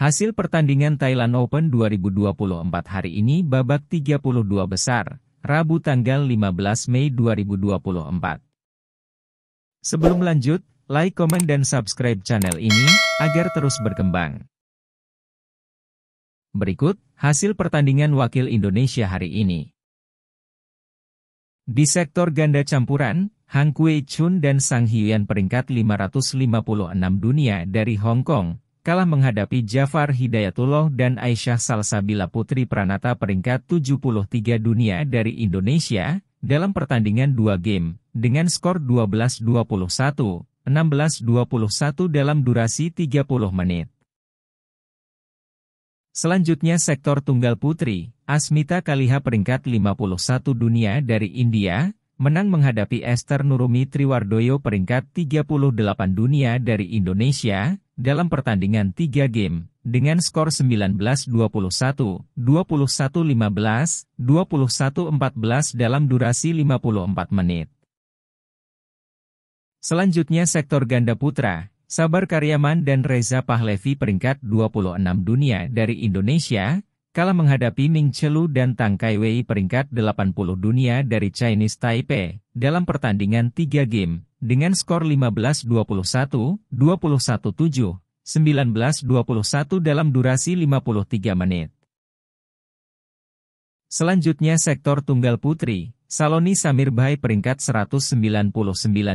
Hasil pertandingan Thailand Open 2024 hari ini babak 32 besar, Rabu tanggal 15 Mei 2024. Sebelum lanjut, like, komen, dan subscribe channel ini, agar terus berkembang. Berikut, hasil pertandingan wakil Indonesia hari ini. Di sektor ganda campuran, Hang Kui Chun dan Sang Hyun peringkat 556 dunia dari Hong Kong, kalah menghadapi Jafar Hidayatullah dan Aisyah Salsabila Putri Pranata peringkat 73 dunia dari Indonesia, dalam pertandingan dua game, dengan skor 12-21, 16-21 dalam durasi 30 menit. Selanjutnya sektor tunggal putri, Asmita Kaliha peringkat 51 dunia dari India, menang menghadapi Esther Nurumi Triwardoyo peringkat 38 dunia dari Indonesia, dalam pertandingan 3 game, dengan skor 19-21, 21-15, 21-14 dalam durasi 54 menit. Selanjutnya sektor ganda putra, Sabar Karyaman dan Reza Pahlevi peringkat 26 dunia dari Indonesia, kalah menghadapi Ming Chelu dan Tang Kai Wei peringkat 80 dunia dari Chinese Taipei dalam pertandingan 3 game dengan skor 15-21, 21-7, 19-21 dalam durasi 53 menit. Selanjutnya sektor tunggal putri, Saloni Bai peringkat 199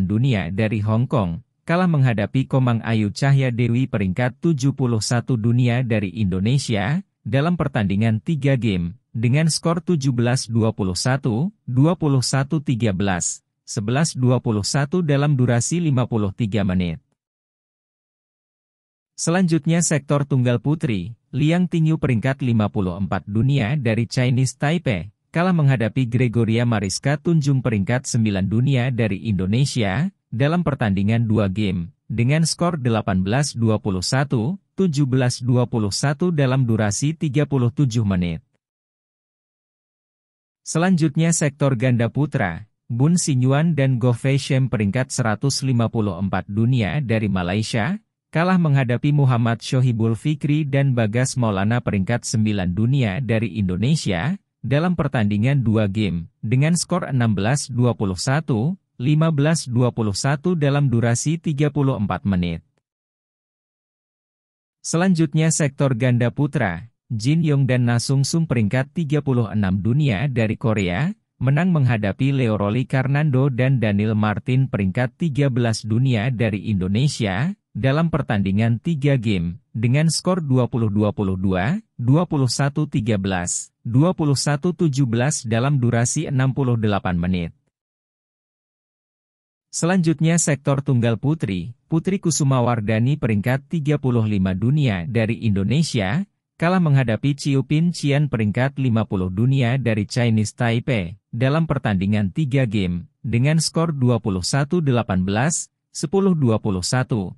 dunia dari Hong Kong, kalah menghadapi Komang Ayu Cahya Dewi peringkat 71 dunia dari Indonesia, dalam pertandingan 3 game, dengan skor 17-21, 21-13, 11-21 dalam durasi 53 menit. Selanjutnya sektor tunggal putri, Liang Tingyu peringkat 54 dunia dari Chinese Taipei, kalah menghadapi Gregoria Mariska Tunjung peringkat 9 dunia dari Indonesia, dalam pertandingan 2 game, dengan skor 18-21, 17-21 dalam durasi 37 menit. Selanjutnya sektor ganda putra, Bun Sinyuan dan Go Feishem peringkat 154 dunia dari Malaysia, kalah menghadapi Muhammad Shohibul Fikri dan Bagas Maulana peringkat 9 dunia dari Indonesia, dalam pertandingan dua game, dengan skor 16-21, 15.21 dalam durasi 34 menit. Selanjutnya sektor ganda putra, Jin Yong dan Na Sung Sung peringkat 36 dunia dari Korea, menang menghadapi Leo Roli Karnando dan Daniel Martin peringkat 13 dunia dari Indonesia, dalam pertandingan 3 game, dengan skor 20-22, 21-13, 21-17 dalam durasi 68 menit. Selanjutnya sektor tunggal putri, Putri Kusuma Wardani peringkat 35 dunia dari Indonesia, kalah menghadapi Chiu Pin peringkat 50 dunia dari Chinese Taipei, dalam pertandingan 3 game, dengan skor 21-18, 10-21, 21-23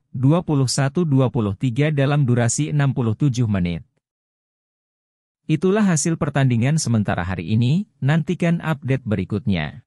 dalam durasi 67 menit. Itulah hasil pertandingan sementara hari ini, nantikan update berikutnya.